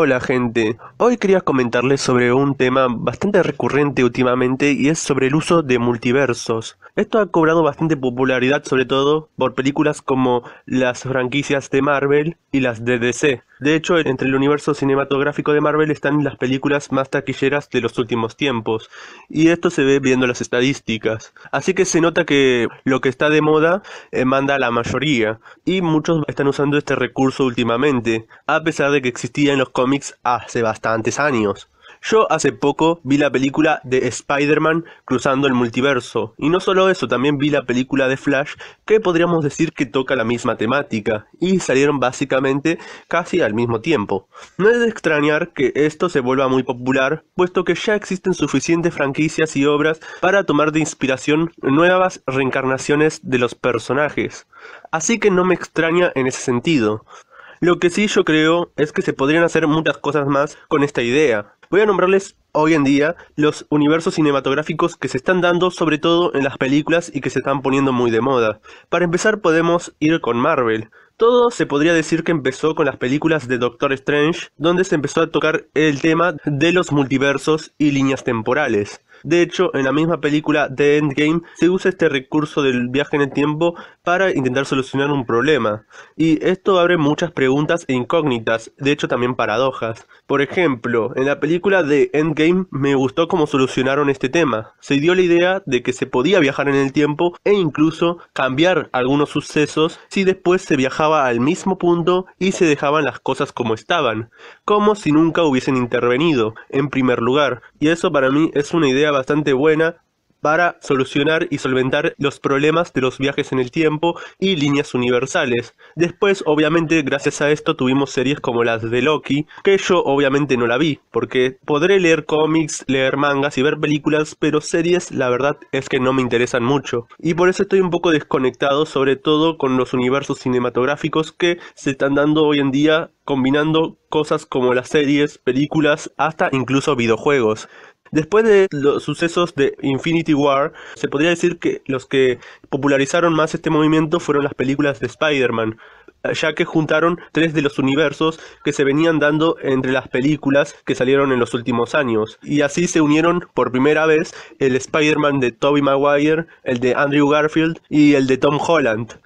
Hola gente, hoy quería comentarles sobre un tema bastante recurrente últimamente y es sobre el uso de multiversos. Esto ha cobrado bastante popularidad sobre todo por películas como las franquicias de Marvel y las de DC. De hecho, entre el universo cinematográfico de Marvel están las películas más taquilleras de los últimos tiempos, y esto se ve viendo las estadísticas. Así que se nota que lo que está de moda eh, manda a la mayoría, y muchos están usando este recurso últimamente, a pesar de que existía en los cómics hace bastantes años. Yo hace poco vi la película de Spider-Man cruzando el multiverso, y no solo eso, también vi la película de Flash que podríamos decir que toca la misma temática, y salieron básicamente casi al mismo tiempo. No es de extrañar que esto se vuelva muy popular, puesto que ya existen suficientes franquicias y obras para tomar de inspiración nuevas reencarnaciones de los personajes. Así que no me extraña en ese sentido. Lo que sí yo creo es que se podrían hacer muchas cosas más con esta idea, Voy a nombrarles hoy en día los universos cinematográficos que se están dando sobre todo en las películas y que se están poniendo muy de moda. Para empezar podemos ir con Marvel. Todo se podría decir que empezó con las películas de Doctor Strange, donde se empezó a tocar el tema de los multiversos y líneas temporales. De hecho, en la misma película The Endgame se usa este recurso del viaje en el tiempo para intentar solucionar un problema. Y esto abre muchas preguntas e incógnitas, de hecho también paradojas. Por ejemplo, en la película de Endgame me gustó cómo solucionaron este tema. Se dio la idea de que se podía viajar en el tiempo e incluso cambiar algunos sucesos si después se viajaba al mismo punto y se dejaban las cosas como estaban, como si nunca hubiesen intervenido, en primer lugar. Y eso para mí es una idea bastante buena para solucionar y solventar los problemas de los viajes en el tiempo y líneas universales. Después, obviamente, gracias a esto tuvimos series como las de Loki, que yo obviamente no la vi, porque podré leer cómics, leer mangas y ver películas, pero series la verdad es que no me interesan mucho. Y por eso estoy un poco desconectado, sobre todo con los universos cinematográficos que se están dando hoy en día combinando cosas como las series, películas, hasta incluso videojuegos. Después de los sucesos de Infinity War, se podría decir que los que popularizaron más este movimiento fueron las películas de Spider-Man, eh, ya que juntaron tres de los universos que se venían dando entre las películas que salieron en los últimos años. Y así se unieron por primera vez el Spider-Man de Tobey Maguire, el de Andrew Garfield y el de Tom Holland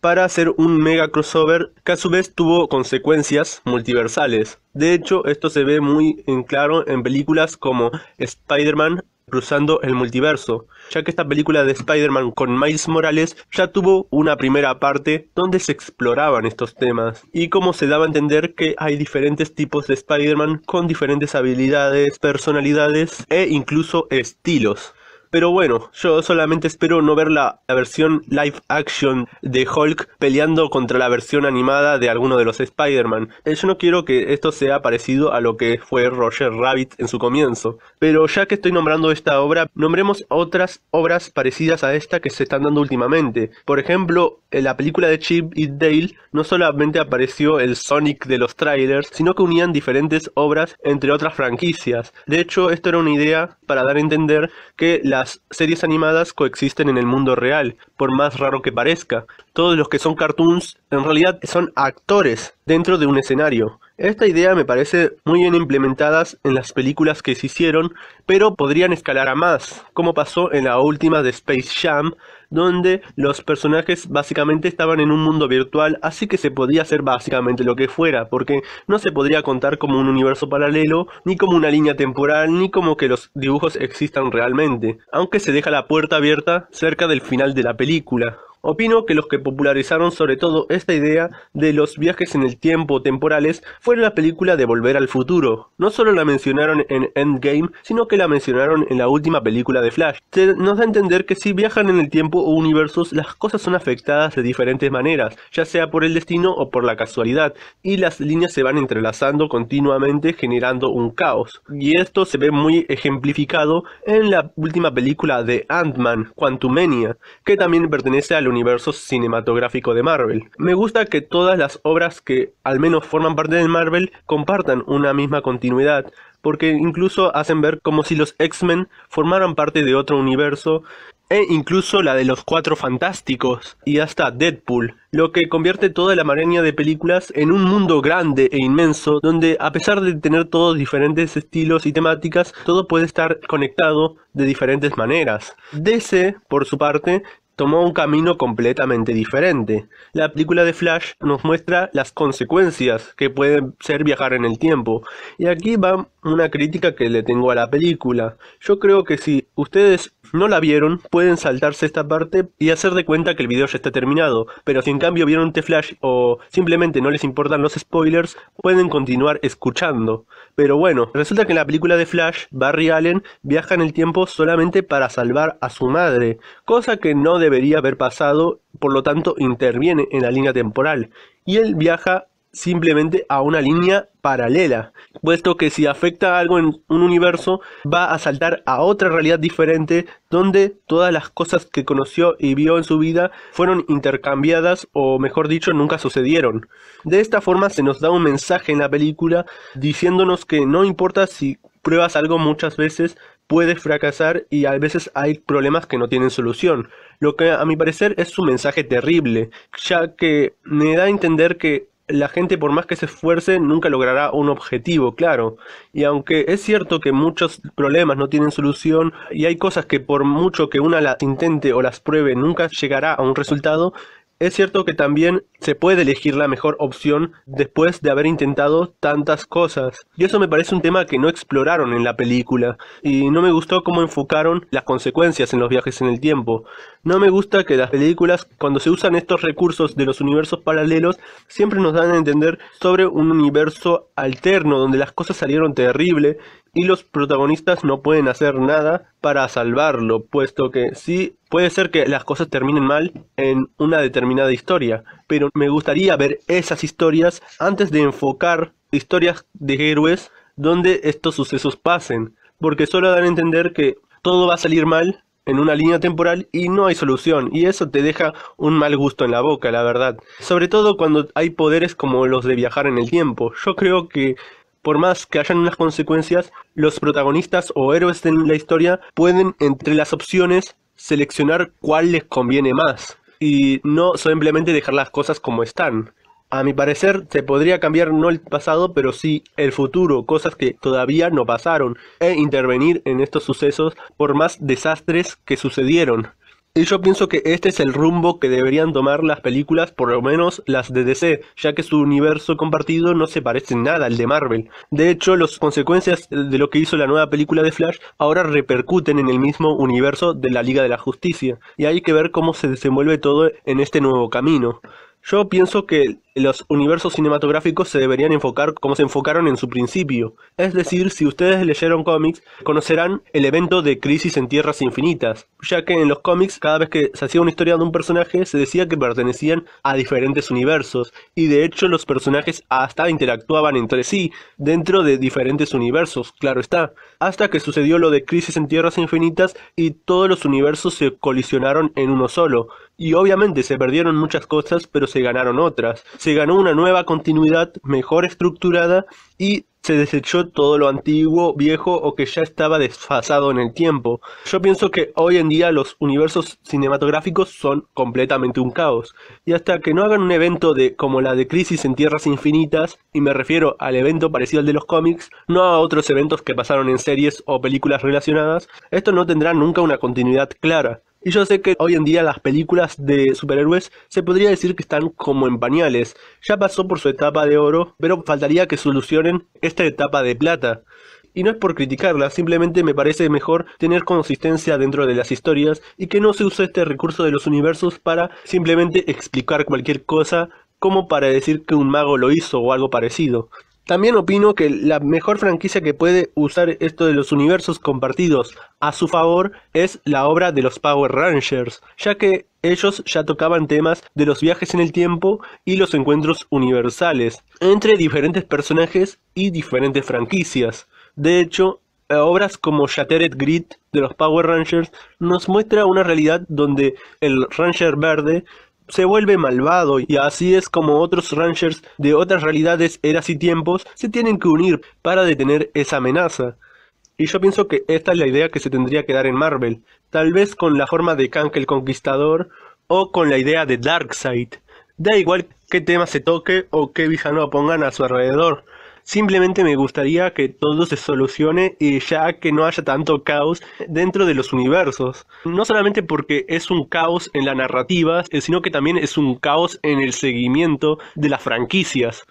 para hacer un mega crossover que a su vez tuvo consecuencias multiversales. De hecho, esto se ve muy en claro en películas como Spider-Man cruzando el multiverso, ya que esta película de Spider-Man con Miles Morales ya tuvo una primera parte donde se exploraban estos temas y cómo se daba a entender que hay diferentes tipos de Spider-Man con diferentes habilidades, personalidades e incluso estilos. Pero bueno, yo solamente espero no ver la, versión live action de Hulk peleando contra la versión animada de alguno de los Spider-Man. Eh, yo no quiero que esto sea parecido a lo que fue Roger Rabbit en su comienzo. Pero ya que estoy nombrando esta obra, nombremos otras obras parecidas a esta que se están dando últimamente. Por ejemplo, en la película de Chip y Dale no solamente apareció el Sonic de los trailers, sino que unían diferentes obras entre otras franquicias. De hecho, esto era una idea para dar a entender que la las series animadas coexisten en el mundo real, por más raro que parezca. Todos los que son cartoons en realidad son actores dentro de un escenario. Esta idea me parece muy bien implementada en las películas que se hicieron, pero podrían escalar a más, como pasó en la última de Space Jam, donde los personajes básicamente estaban en un mundo virtual, así que se podía hacer básicamente lo que fuera, porque no se podría contar como un universo paralelo, ni como una línea temporal, ni como que los dibujos existan realmente, aunque se deja la puerta abierta cerca del final de la película. Opino que los que popularizaron sobre todo esta idea de los viajes en el tiempo temporales fueron la película de Volver al Futuro. No solo la mencionaron en Endgame, sino que la mencionaron en la última película de Flash. Se nos da a entender que si viajan en el tiempo o universos, las cosas son afectadas de diferentes maneras, ya sea por el destino o por la casualidad, y las líneas se van entrelazando continuamente generando un caos. Y esto se ve muy ejemplificado en la última película de Ant-Man, Quantumania, que también pertenece los universo cinematográfico de Marvel. Me gusta que todas las obras que al menos forman parte de Marvel compartan una misma continuidad, porque incluso hacen ver como si los X-Men formaran parte de otro universo e incluso la de los cuatro fantásticos y hasta Deadpool, lo que convierte toda la maraña de películas en un mundo grande e inmenso donde a pesar de tener todos diferentes estilos y temáticas, todo puede estar conectado de diferentes maneras. DC, por su parte, tomó un camino completamente diferente. La película de Flash nos muestra las consecuencias que pueden ser viajar en el tiempo. Y aquí va una crítica que le tengo a la película. Yo creo que si ustedes no la vieron, pueden saltarse esta parte y hacer de cuenta que el video ya está terminado. Pero si en cambio vieron The Flash o simplemente no les importan los spoilers, pueden continuar escuchando. Pero bueno, resulta que en la película de Flash, Barry Allen viaja en el tiempo solamente para salvar a su madre, cosa que no debería haber pasado, por lo tanto interviene en la línea temporal. Y él viaja simplemente a una línea paralela, puesto que si afecta algo en un universo va a saltar a otra realidad diferente donde todas las cosas que conoció y vio en su vida fueron intercambiadas o mejor dicho nunca sucedieron. De esta forma se nos da un mensaje en la película diciéndonos que no importa si pruebas algo muchas veces, puedes fracasar y a veces hay problemas que no tienen solución, lo que a mi parecer es un mensaje terrible, ya que me da a entender que la gente por más que se esfuerce nunca logrará un objetivo, claro. Y aunque es cierto que muchos problemas no tienen solución y hay cosas que por mucho que una las intente o las pruebe nunca llegará a un resultado, es cierto que también se puede elegir la mejor opción después de haber intentado tantas cosas. Y eso me parece un tema que no exploraron en la película. Y no me gustó cómo enfocaron las consecuencias en los viajes en el tiempo. No me gusta que las películas, cuando se usan estos recursos de los universos paralelos, siempre nos dan a entender sobre un universo alterno donde las cosas salieron terrible y los protagonistas no pueden hacer nada para salvarlo, puesto que sí puede ser que las cosas terminen mal en una determinada historia, pero me gustaría ver esas historias antes de enfocar historias de héroes donde estos sucesos pasen, porque solo dan a entender que todo va a salir mal en una línea temporal y no hay solución y eso te deja un mal gusto en la boca, la verdad. Sobre todo cuando hay poderes como los de viajar en el tiempo. Yo creo que por más que hayan unas consecuencias, los protagonistas o héroes de la historia pueden entre las opciones seleccionar cuál les conviene más y no simplemente dejar las cosas como están. A mi parecer se podría cambiar no el pasado, pero sí el futuro, cosas que todavía no pasaron, e intervenir en estos sucesos por más desastres que sucedieron. Y yo pienso que este es el rumbo que deberían tomar las películas, por lo menos las de DC, ya que su universo compartido no se parece nada al de Marvel. De hecho, las consecuencias de lo que hizo la nueva película de Flash ahora repercuten en el mismo universo de la Liga de la Justicia, y hay que ver cómo se desenvuelve todo en este nuevo camino. Yo pienso que los universos cinematográficos se deberían enfocar como se enfocaron en su principio. Es decir, si ustedes leyeron cómics, conocerán el evento de Crisis en Tierras Infinitas, ya que en los cómics cada vez que se hacía una historia de un personaje se decía que pertenecían a diferentes universos, y de hecho los personajes hasta interactuaban entre sí dentro de diferentes universos, claro está, hasta que sucedió lo de Crisis en Tierras Infinitas y todos los universos se colisionaron en uno solo, y obviamente se perdieron muchas cosas pero se ganaron otras se ganó una nueva continuidad mejor estructurada y se desechó todo lo antiguo, viejo o que ya estaba desfasado en el tiempo. Yo pienso que hoy en día los universos cinematográficos son completamente un caos. Y hasta que no hagan un evento de como la de Crisis en Tierras Infinitas, y me refiero al evento parecido al de los cómics, no a otros eventos que pasaron en series o películas relacionadas, esto no tendrá nunca una continuidad clara. Y yo sé que hoy en día las películas de superhéroes se podría decir que están como en pañales. Ya pasó por su etapa de oro, pero faltaría que solucionen esta etapa de plata. Y no es por criticarla, simplemente me parece mejor tener consistencia dentro de las historias y que no se use este recurso de los universos para simplemente explicar cualquier cosa como para decir que un mago lo hizo o algo parecido. También opino que la mejor franquicia que puede usar esto de los universos compartidos a su favor es la obra de los Power Rangers, ya que ellos ya tocaban temas de los viajes en el tiempo y los encuentros universales entre diferentes personajes y diferentes franquicias. De hecho, obras como Shattered Grid de los Power Rangers nos muestra una realidad donde el Ranger verde se vuelve malvado y así es como otros Rangers de otras realidades, eras y tiempos se tienen que unir para detener esa amenaza. Y yo pienso que esta es la idea que se tendría que dar en Marvel, tal vez con la forma de Kang el Conquistador o con la idea de Darkseid. Da igual qué tema se toque o qué no pongan a su alrededor, Simplemente me gustaría que todo se solucione y eh, ya que no haya tanto caos dentro de los universos. No solamente porque es un caos en la narrativa, eh, sino que también es un caos en el seguimiento de las franquicias.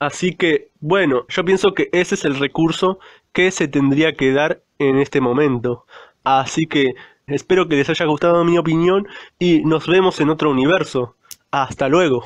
Así que, bueno, yo pienso que ese es el recurso que se tendría que dar en este momento. Así que espero que les haya gustado mi opinión y nos vemos en otro universo. Hasta luego.